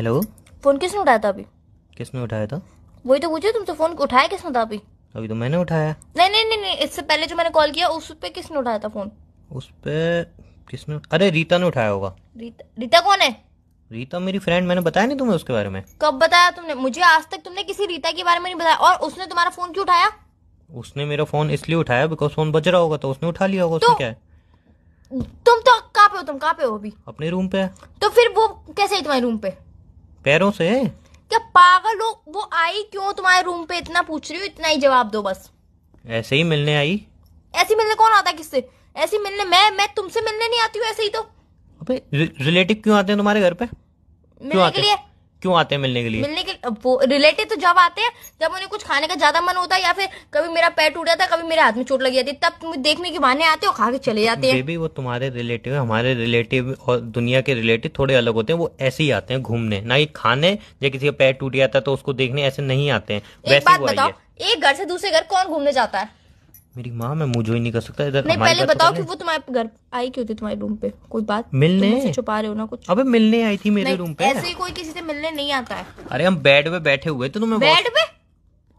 Hello phone किसने उठाया था अभी किसने उठाया था वही तो पूछे तुमसे तो फोन उठाया किसने था अभी अभी तो मैंने उठाया नहीं नहीं नहीं, नहीं इससे पहले जो मैंने कॉल किया उस पे किसने उठाया था फोन उस पे किसने अरे रीता ने उठाया होगा रीता रीता कौन है रीता मेरी फ्रेंड मैंने बताया नहीं तुम्हें उसके बारे में कब बताया तुमने मुझे आज तक तुमने किसी रीता के बारे में नहीं बताया और उसने तुम्हारा फोन क्यों उठाया उसने मेरा फोन इसलिए उठाया बिकॉज फोन बज रहा होगा तो उसने उठा लिया होगा तो, क्या है तुम तो कहाँ पे हो तुम कहाँ पे हो अभी अपने रूम पे तो फिर वो कैसे है तुम्हारे रूम पे पैरों से क्या पागल हो वो आई क्यों तुम्हारे रूम पे इतना पूछ रही हो इतना ही जवाब दो बस ऐसे ही मिलने आई ऐसी मिलने कौन आता किससे ऐसे मिलने मैं मैं तुमसे मिलने नहीं आती हूँ ऐसे ही तो अबे रिलेटिव क्यों आते हैं तुम्हारे घर पे मिलने के लिए क्यों आते हैं मिलने के लिए मिलने के रिलेटिव तो जब आते हैं जब उन्हें कुछ खाने का ज्यादा मन होता है या फिर कभी मेरा पैर टूट जाता है कभी मेरे हाथ में चोट लग जाती है तब देखने के बहाने आते हो खा के चले जाते हैं बेबी वो तुम्हारे रिलेटिव हमारे रिलेटिव और दुनिया के रिलेटिव थोड़े अलग होते हैं वो ऐसे ही आते हैं घूमने ना ये खाने या किसी का पैर टूट जाता है तो उसको देखने ऐसे नहीं आते हैं एक बात बताओ एक घर से दूसरे घर कौन घूमने जाता है मेरी माँ मैं मुंह ही नहीं कर सकता इधर नहीं पहले तो बताओ कि वो तुम्हारे घर आई क्यों थी तुम्हारे रूम पे कोई बात मिलने छुपा रहे हो ना कुछ अबे मिलने आई थी मेरे रूम पे ऐसे कोई किसी से मिलने नहीं आता है अरे हम बेड पे बैठे हुए तो तुम्हें बेड पे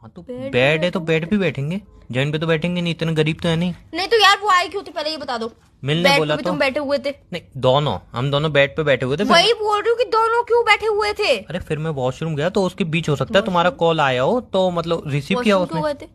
हाँ तो बेड है तो बेड पे बैठेंगे जॉइन पे तो बैठेंगे नहीं इतना गरीब तो है नहीं नहीं तो यार वो आई क्यों थी पहले ये बता दो मिलने बोला तो तुम बैठे हुए थे नहीं दोनों हम दोनों बेड पे बैठे हुए थे वही बोल रही हूँ कि दोनों क्यों बैठे हुए थे अरे फिर मैं वॉशरूम गया तो उसके बीच हो सकता है तुम्हारा कॉल आया हो तो मतलब रिसीव किया उसने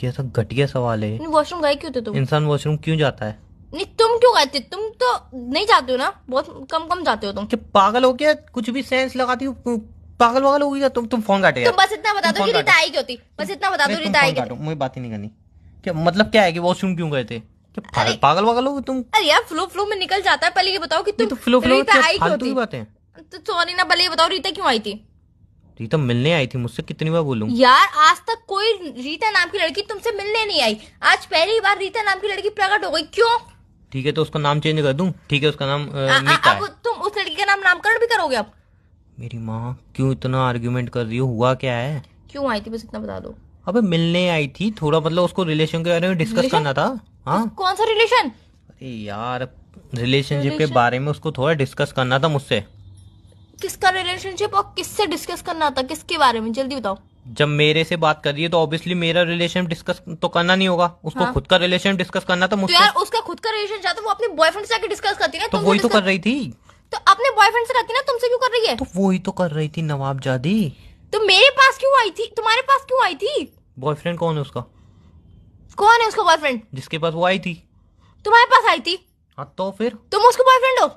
कैसा घटिया सवाल है वॉशरूम गए क्यों थे तुम इंसान वॉशरूम क्यों जाता है नहीं तुम क्यों गए थे तुम तो नहीं जाते हो ना बहुत कम कम जाते हो तुम क्या पागल हो गया कुछ भी सेंस लगाती हो पागल वागल हो गया तुम तुम फोन काटे तुम बस इतना बता दो कि रीता आई क्यों थी बस इतना बता दो रीता आई क्यों मुझे बात ही नहीं करनी क्या मतलब क्या है कि वॉशरूम क्यों गए थे पागल वागल हो गए तुम अरे यार फ्लो फ्लो में निकल जाता है पहले ये बताओ कि तुम फ्लो फ्लो रीता आई क्यों थी तो सॉरी ना पहले ये बताओ रीता क्यों आई थी रीता मिलने आई थी मुझसे कितनी बार बोलूं यार आज तक कोई रीता नाम की लड़की तुमसे मिलने नहीं आई आज पहली बार रीता नाम की लड़की प्रकट हो गई क्यों ठीक है तो उसका नाम चेंज कर दूं ठीक है उसका नाम आ, नीता तुम उस लड़की का नाम नामकरण भी करोगे अब मेरी माँ क्यों इतना आर्ग्यूमेंट कर रही हो हुआ क्या है क्यों आई थी बस इतना बता दो अबे मिलने आई थी थोड़ा मतलब उसको रिलेशन के बारे में डिस्कस करना था हाँ कौन सा रिलेशन अरे यार रिलेशनशिप के बारे में उसको थोड़ा डिस्कस करना था मुझसे किसका रिलेशनशिप और किससे डिस्कस करना था किसके बारे में जल्दी बताओ जब मेरे से बात कर रही है तो ऑब्वियसली मेरा रिलेशन डिस्कस तो करना नहीं होगा उसको हाँ? खुद का रिलेशन डिस्कस करना था तो मुझसे तो यार उसका खुद का रिलेशन चाहता वो अपने बॉयफ्रेंड से आके डिस्कस करती ना तो वही तो कर रही थी तो अपने बॉयफ्रेंड से रहती ना तुमसे क्यों कर रही है तो वही तो कर रही थी नवाब जादी तो मेरे पास क्यों आई थी तुम्हारे पास क्यों आई थी बॉयफ्रेंड कौन है उसका कौन है उसका बॉयफ्रेंड जिसके पास वो आई थी तुम्हारे पास आई थी हाँ तो फिर तुम उसको बॉयफ्रेंड हो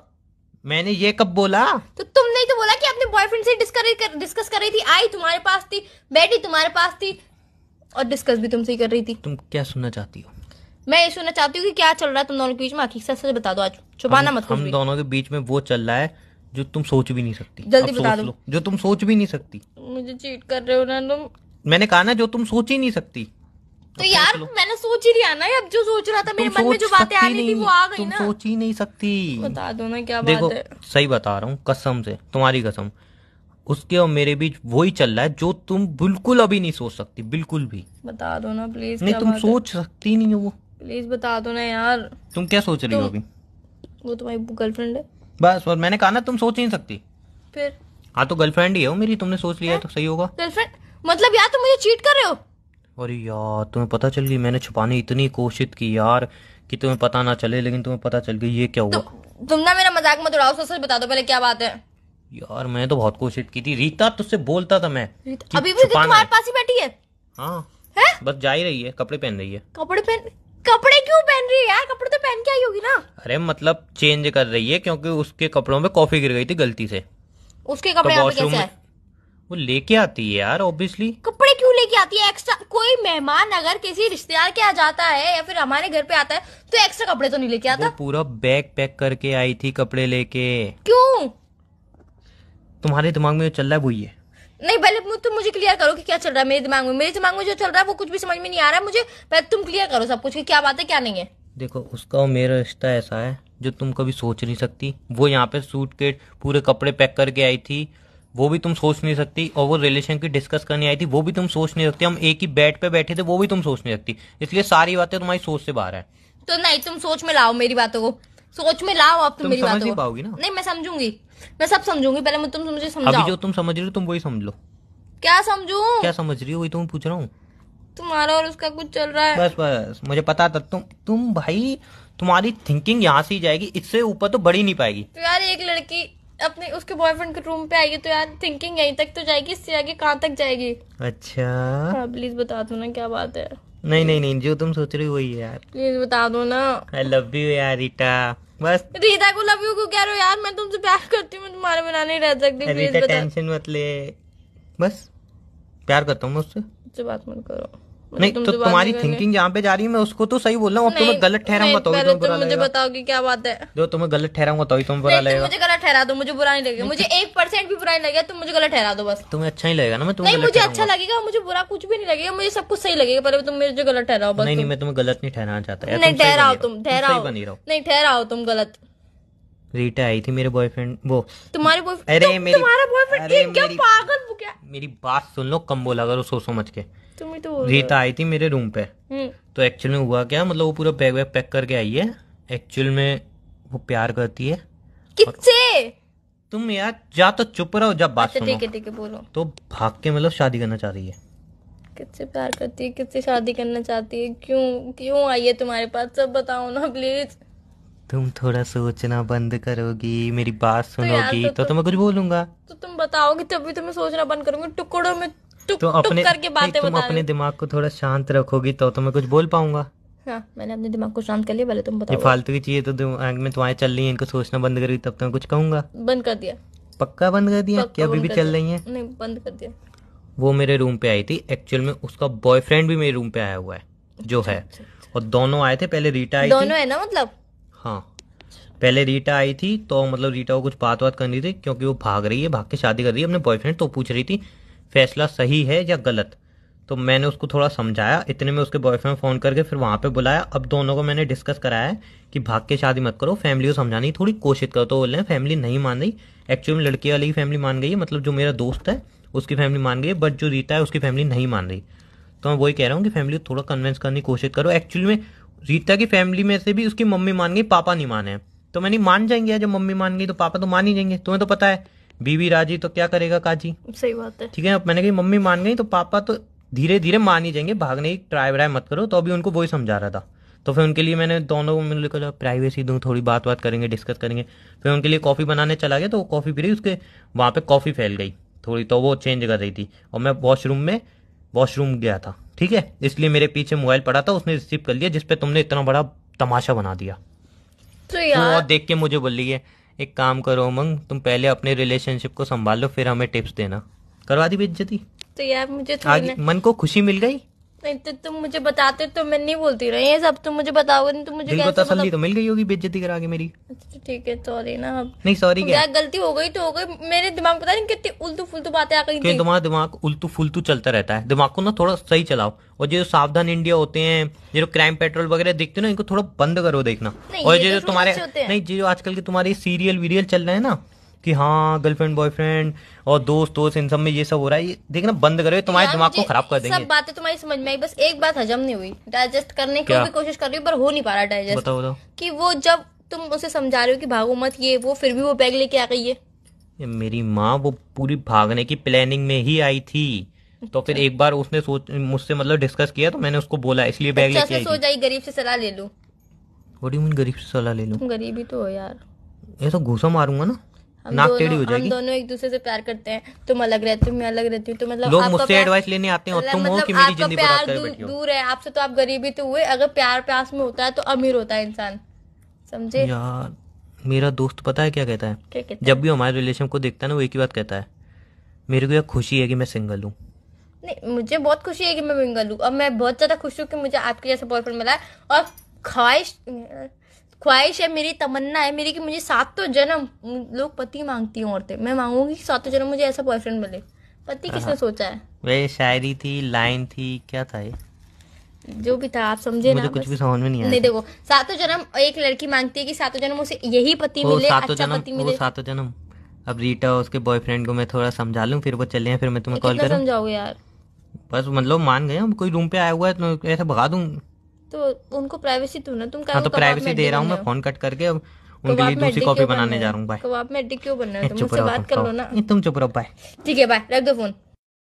मैंने ये कब बोला तो तुमने तो बोला कि अपने बॉयफ्रेंड से डिस्कस कर, डिस्कस कर रही थी आई तुम्हारे पास थी बैठी तुम्हारे पास थी और डिस्कस भी तुमसे ही कर रही थी तुम क्या सुनना चाहती हो मैं ये सुनना चाहती हूँ कि क्या चल रहा है तुम दोनों के बीच में आखिर सच सच बता दो आज छुपाना मत हम दोनों के बीच में वो चल रहा है जो तुम सोच भी नहीं सकती जल्दी बता दो जो तुम सोच भी नहीं सकती मुझे चीट कर रहे हो ना तुम मैंने कहा ना जो तुम सोच ही नहीं सकती तो, तो यार मैंने सोच ही लिया ना अब जो सोच रहा था मेरे मन में जो बातें आ रही थी वो आ गई ना सोच ही नहीं सकती बता दो ना क्या देखो, बात है सही बता रहा हूँ कसम से तुम्हारी कसम उसके और मेरे बीच वही चल रहा है जो तुम बिल्कुल अभी नहीं सोच सकती बिल्कुल भी बता दो ना प्लीज नहीं तुम सोच सकती नहीं हो वो प्लीज बता दो ना यार तुम क्या सोच रही हो तो अभी वो तुम्हारी गर्लफ्रेंड है बस और मैंने कहा ना तुम सोच ही नहीं सकती फिर हाँ तो गर्लफ्रेंड ही है मेरी तुमने सोच लिया तो सही होगा गर्लफ्रेंड मतलब यार तुम मुझे चीट कर रहे हो अरे यार तुम्हें पता चल गई मैंने छुपाने इतनी कोशिश की यार कि तुम्हें पता ना चले लेकिन तुम्हें पता चल गई ये क्या हुआ तु, तुम ना मेरा मजाक मत उड़ाओ सच बता दो पहले क्या बात है यार मैं तो बहुत कोशिश की थी रीता तुझसे बोलता था मैं अभी भी तुम्हारे पास ही बैठी है हाँ बस जा ही रही है कपड़े पहन रही है कपड़े पहन कपड़े क्यों पहन रही है यार कपड़े तो पहन के आई होगी ना अरे मतलब चेंज कर रही है क्योंकि उसके कपड़ों में कॉफी गिर गई थी गलती से उसके कपड़े तो वॉशरूम वो लेके आती है यार ऑब्वियसली कपड़े क्यों लेके आती है एक्स्ट्रा कोई मेहमान अगर किसी रिश्तेदार के आ जाता है या फिर हमारे घर पे आता है तो एक्स्ट्रा कपड़े तो नहीं लेके आता पूरा बैग पैक करके आई थी कपड़े लेके क्यों तुम्हारे दिमाग में जो चल रहा है वो ये नहीं पहले तुम मुझे क्लियर करो कि क्या चल रहा है मेरे दिमाग में मेरे दिमाग में जो चल रहा है वो कुछ भी समझ में नहीं आ रहा है मुझे पहले तुम क्लियर करो सब कुछ कि क्या बात है क्या नहीं है देखो उसका और मेरा रिश्ता ऐसा है जो तुम कभी सोच नहीं सकती वो यहाँ पे सूट के पूरे कपड़े पैक करके आई थी वो भी तुम सोच नहीं सकती और वो रिलेशन की डिस्कस करने आई थी वो भी तुम सोच नहीं सकती हम एक ही बेड पे बैठे थे वो भी तुम सोच नहीं सकती इसलिए सारी बातें तुम्हारी सोच से बाहर है तो नहीं तुम सोच में लाओ मेरी बातों को सोच में लाओ आप तुम, तुम मेरी बातों को पाओगी ना नहीं मैं समझूंगी मैं सब समझूंगी पहले तुम मुझे समझाओ अभी जो तुम समझ रही हो तुम वही समझ लो क्या समझू क्या समझ रही हो वही तुम तो पूछ रहा हूँ तुम्हारा और उसका कुछ चल रहा है बस बस मुझे पता था तुम तुम भाई तुम्हारी थिंकिंग यहाँ से ही जाएगी इससे ऊपर तो बढ़ी नहीं पाएगी तो यार एक लड़की अपने उसके बॉयफ्रेंड के रूम पे आएगी तो यार थिंकिंग यहीं तक तो जाएगी इससे आगे कहाँ तक जाएगी अच्छा हाँ, प्लीज बता दो ना क्या बात है नहीं नहीं नहीं जो तुम सोच रही हो वही है यार प्लीज बता दो ना आई लव यू यार रीटा बस रीता को लव यू को कह रहे हो यार मैं तुमसे प्यार करती हूँ मैं तुम्हारे बिना नहीं रह सकती प्लीज बता टेंशन मत ले बस प्यार करता हूँ मैं उससे बात मत करो नहीं तो तुम्हारी थिंकिंग जहाँ पे जा रही है मैं उसको तो सही बोल रहा हूँ अब तुम्हें तो गलत ठहराऊंगा तो तुम्हें बुरा मुझे बताओगी क्या बात है जो तुम्हें गलत ठहराऊंगा तो तुम बुरा लगेगा मुझे गलत ठहरा दो मुझे बुरा नहीं लगेगा मुझे एक परसेंट भी बुरा नहीं लगेगा तुम मुझे गलत ठहरा दो बस तुम्हें अच्छा ही लगेगा ना मैं तुम्हें मुझे अच्छा लगेगा मुझे बुरा कुछ भी नहीं लगेगा मुझे सब कुछ सही लगेगा पहले तुम मुझे गलत ठहराओ नहीं नहीं मैं तुम्हें गलत नहीं ठहराना चाहता नहीं ठहराओ तुम ठहराओ नहीं ठहराओ तुम गलत रीटा आई थी मेरे बॉयफ्रेंड वो तुम्हारे बॉयफ्रेंड अरे तुम्हारा बॉयफ्रेंड क्या पागल मेरी बात सुन लो कम बोला करो सो समझ के तुम्हें तो रीता आई थी मेरे रूम पे हम्म। तो एक्चुअल में हुआ क्या मतलब वो पूरा बैग वैग पैक करके आई है एक्चुअल में वो प्यार करती है किससे तुम यार जा तो चुप रहो जब बात अच्छा, सुनो ठीक है ठीक है बोलो तो भाग के मतलब शादी करना चाह रही है किससे प्यार करती है किससे शादी करना चाहती है क्यों क्यों आई है तुम्हारे पास सब बताओ ना प्लीज तुम थोड़ा सोचना बंद करोगी मेरी बात तो सुनोगी तो, तो, तो, तो तो मैं कुछ बोलूंगा तो तुम बताओगी तभी तो मैं सोचना बंद करूंगी टुकड़ों में टुक, तो अपने करके बातें तुम अपने दिमाग को थोड़ा शांत रखोगी तो तो मैं कुछ बोल पाऊंगा हाँ मैंने अपने दिमाग को शांत कर लिया पहले तुम बताओ ये फालतू की चीजें तो दिमाग में तुम्हारे चल रही है इनको सोचना बंद करोगी तब तो मैं कुछ कहूंगा बंद कर दिया पक्का बंद कर दिया क्या अभी भी चल रही है नहीं बंद कर दिया वो मेरे रूम पे आई थी एक्चुअल में उसका बॉयफ्रेंड भी मेरे रूम पे आया हुआ है जो अच्छा, है अच्छा, अच्छा। और दोनों आए थे पहले रीटा आई दोनों है ना मतलब हाँ पहले रीटा आई थी तो मतलब रीटा को कुछ बात बात करनी थी क्योंकि वो भाग रही है भाग के शादी कर रही है अपने बॉयफ्रेंड तो पूछ रही थी फैसला सही है या गलत तो मैंने उसको थोड़ा समझाया इतने में उसके बॉयफ्रेंड फ़ोन करके फिर वहाँ पे बुलाया अब दोनों को मैंने डिस्कस कराया है कि भाग के शादी मत करो फैमिली को समझाने की थोड़ी कोशिश करो तो बोल रहे हैं फैमिली नहीं मान रही एक्चुअली में लड़की वाली की फैमिली मान गई है मतलब जो मेरा दोस्त है उसकी फैमिली मान गई है बट जो रीता है उसकी फैमिली नहीं मान रही तो मैं वही कह रहा हूँ कि फैमिली को थोड़ा कन्विंस करने की कोशिश करो एक्चुअली में रीता की फैमिली में से भी उसकी मम्मी मान गई पापा नहीं माने तो मैंने मान जाएंगे जब मम्मी मान गई तो पापा तो मान ही जाएंगे तुम्हें तो पता है बीवी राजी तो क्या करेगा काजी सही बात है ठीक है मैंने कही मम्मी मान गई तो पापा तो धीरे धीरे मान ही जाएंगे भागने की ट्राई व्राई मत करो तो अभी उनको वही समझा रहा था तो फिर उनके लिए मैंने दोनों को मिलकर प्राइवेसी दूँ थोड़ी बात बात करेंगे डिस्कस करेंगे फिर उनके लिए कॉफ़ी बनाने चला गया तो वो कॉफ़ी पी रही उसके वहाँ पे कॉफ़ी फैल गई थोड़ी तो वो चेंज कर रही थी और मैं वॉशरूम में वॉशरूम गया था ठीक है इसलिए मेरे पीछे मोबाइल पड़ा था उसने रिसीव कर लिया जिसपे तुमने इतना बड़ा तमाशा बना दिया तो यार और देख के मुझे बोल रही है एक काम करो उमंग तुम पहले अपने रिलेशनशिप को संभाल लो फिर हमें टिप्स देना करवा दी बेजती तो यार मुझे मन को खुशी मिल गई नहीं तो तुम मुझे बताते तो मैं नहीं बोलती रही ये सब तुम मुझे बताओगे नहीं तो मुझे दिल को तसल्ली मतलब... तो मिल गई होगी बेइज्जती करा के मेरी अच्छा, तो ठीक है सॉरी ना अब नहीं सॉरी क्या गलती हो गई तो हो गई मेरे दिमाग पता नहीं कितनी उल्टू फुलतू बातें आ गई तुम्हारा दिमाग उल्टू फुलतू चलता रहता है दिमाग को ना थोड़ा सही चलाओ और जो सावधान इंडिया होते हैं जो क्राइम पेट्रोल वगैरह देखते हो ना इनको थोड़ा बंद करो देखना और जो तो तुम्हारे नहीं जो आजकल के तुम्हारे सीरियल वीरियल चल रहे हैं ना कि हाँ गर्लफ्रेंड बॉयफ्रेंड और दोस्त दोस्त इन सब में ये सब हो रहा है देखना बंद करो तुम्हारे दिमाग को खराब कर देंगे सब बातें तुम्हारी समझ में आई बस एक बात हजम नहीं हुई डाइजेस्ट करने की भी कोशिश कर रही हूँ पर हो नहीं पा रहा डाइजेस्ट बताओ बताओ कि वो जब तुम उसे समझा रहे हो कि भागो मत ये वो फिर भी वो बैग लेके आ गई है मेरी माँ वो पूरी भागने की प्लानिंग में ही आई थी तो फिर अच्छा। एक बार उसने सोच मुझसे मतलब डिस्कस किया तो मैंने उसको बोला इसलिए बैग अच्छा, लेके आई सोच आई गरीब से सलाह ले लू गरीब से सलाह ले लू गरीबी तो यार ये तो घूसा मारूंगा ना हम नाक टेढ़ी हो जाएगी हम दोनों एक दूसरे से प्यार करते हैं तुम अलग रहती हो मैं अलग रहती हूँ तो मतलब लोग मुझसे एडवाइस लेने आते हैं मतलब तुम हो कि मेरी जिंदगी प्यार दूर, है आपसे तो आप गरीबी तो हुए अगर प्यार प्यास में होता है तो अमीर होता है इंसान समझे यार मेरा दोस्त पता है क्या कहता है जब भी हमारे रिलेशन को देखता है ना वो एक ही बात कहता है मेरे को यह खुशी है कि मैं सिंगल हूँ नहीं मुझे बहुत खुशी है कि मैं सिंगल हूँ और मैं बहुत ज्यादा खुश हूँ कि मुझे आपके जैसा बॉयफ्रेंड मिला है और ख्वाहिश ख्वाहिश है मेरी तमन्ना है मेरी कि मुझे सातों तो जन्म लोग पति मांगती हूँ औरतें मैं मांगूंगी कि सातों जन्म मुझे ऐसा बॉयफ्रेंड मिले पति हाँ, किसने हाँ। सोचा है वे शायरी थी लाइन थी क्या था ये जो भी था आप समझे ना कुछ भी समझ में नहीं आया नहीं देखो सातों जन्म एक लड़की मांगती है कि सातों जन्म उसे यही पति मिले सातों अच्छा जन्म, पति मिले सातों जन्म अब रीटा उसके बॉयफ्रेंड को मैं थोड़ा समझा लूँ फिर वो चले फिर मैं तुम्हें कॉल करूँ समझाओगे यार बस मतलब मान गए हम कोई रूम पे आया हुआ है तो ऐसे भगा दूँ तो उनको प्राइवेसी तो ना तुम हाँ, तो प्राइवेसी दे रहा हूँ मैं फोन कट करके अब उनके लिए दूसरी कॉपी बनाने जा रहा हूँ कबाब में अड्डी क्यों बनना है तुम बात कर लो तो- ना तुम चुप रहो भाई ठीक है भाई रख दो फोन